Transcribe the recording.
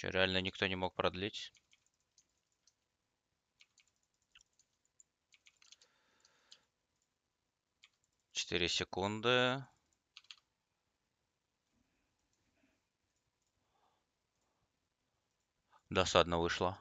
Че, реально никто не мог продлить? Четыре секунды. Досадно вышло.